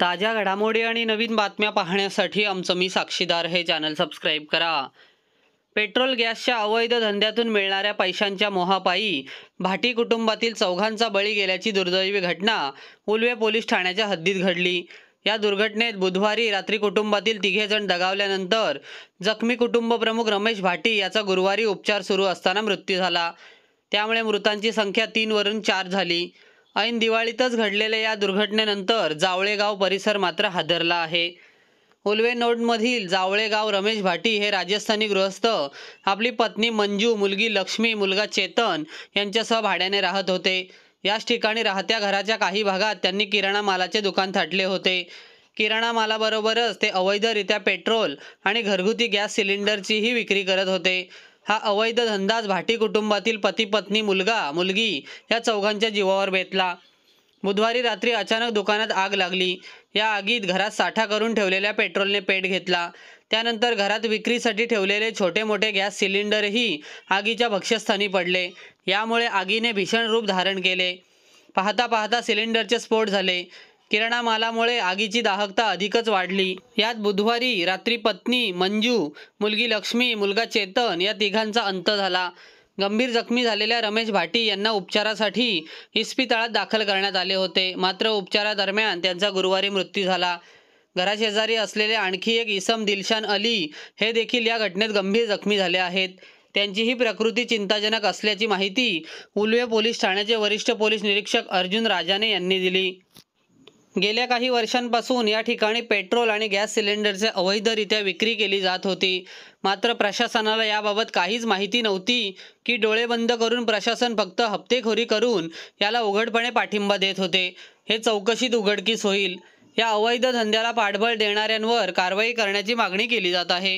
ताज्या घडामोडी आणि नवीन बातम्या पाहण्यासाठी आमचं मी साक्षीदार हे चॅनल सबस्क्राईब करा पेट्रोल गॅसच्या अवैध धंद्यातून मिळणाऱ्या पैशांच्या मोहापायी भाटी कुटुंबातील चौघांचा बळी गेल्याची दुर्दैवी घटना उलवे पोलीस ठाण्याच्या हद्दीत घडली या दुर्घटनेत बुधवारी रात्री कुटुंबातील तिघेजण दगावल्यानंतर जखमी कुटुंब प्रमुख रमेश भाटी याचा गुरुवारी उपचार सुरू असताना मृत्यू झाला त्यामुळे मृतांची संख्या तीनवरून चार झाली ऐन दिवाळीतच घडलेल्या या दुर्घटनेनंतर जावळेगाव परिसर मात्र हादरला आहे उलवे नोडमधील जावळेगाव रमेश भाटी हे राजस्थानी गृहस्थ आपली पत्नी मंजू मुलगी लक्ष्मी मुलगा चेतन यांच्यासह भाड्याने राहत होते याच ठिकाणी राहत्या घराच्या काही भागात त्यांनी किराणा मालाचे दुकान थाटले होते किराणा मालाबरोबरच ते अवैधरित्या पेट्रोल आणि घरगुती गॅस सिलेंडरचीही विक्री करत होते हा अवैध धंदाज भाटी कुटुंबातील पती पत्नी मुलगा मुलगी या चौघांच्या जीवावर बेतला बुधवारी रात्री अचानक दुकानात आग लागली या आगीत घरात साठा करून ठेवलेल्या पेट्रोलने पेट घेतला त्यानंतर घरात विक्रीसाठी ठेवलेले छोटे मोठे गॅस सिलेंडरही आगीच्या भक्ष्यस्थानी पडले यामुळे आगीने भीषण रूप धारण केले पाहता पाहता सिलेंडरचे स्फोट झाले किरणामालामुळे आगीची दाहकता अधिकच वाढली यात बुधवारी रात्री पत्नी मंजू मुलगी लक्ष्मी मुलगा चेतन या तिघांचा अंत झाला गंभीर जखमी झालेल्या रमेश भाटी यांना उपचारासाठी इस्पितळात दाखल करण्यात आले होते मात्र उपचारादरम्यान त्यांचा गुरुवारी मृत्यू झाला घराशेजारी असलेले आणखी एक इसम दिलशान अली हे देखील या घटनेत गंभीर जखमी झाले आहेत त्यांचीही प्रकृती चिंताजनक असल्याची माहिती उलवे पोलीस ठाण्याचे वरिष्ठ पोलीस निरीक्षक अर्जुन राजाने यांनी दिली गेल्या काही वर्षांपासून या ठिकाणी पेट्रोल आणि गॅस सिलेंडरचे अवैधरित्या विक्री केली जात होती मात्र प्रशासनाला याबाबत काहीच माहिती नव्हती की डोळे बंद करून प्रशासन फक्त हप्तेखोरी करून याला उघडपणे पाठिंबा देत होते हे चौकशीत उघडकीस होईल या अवैध धंद्याला पाठबळ देणाऱ्यांवर कारवाई करण्याची मागणी केली जात आहे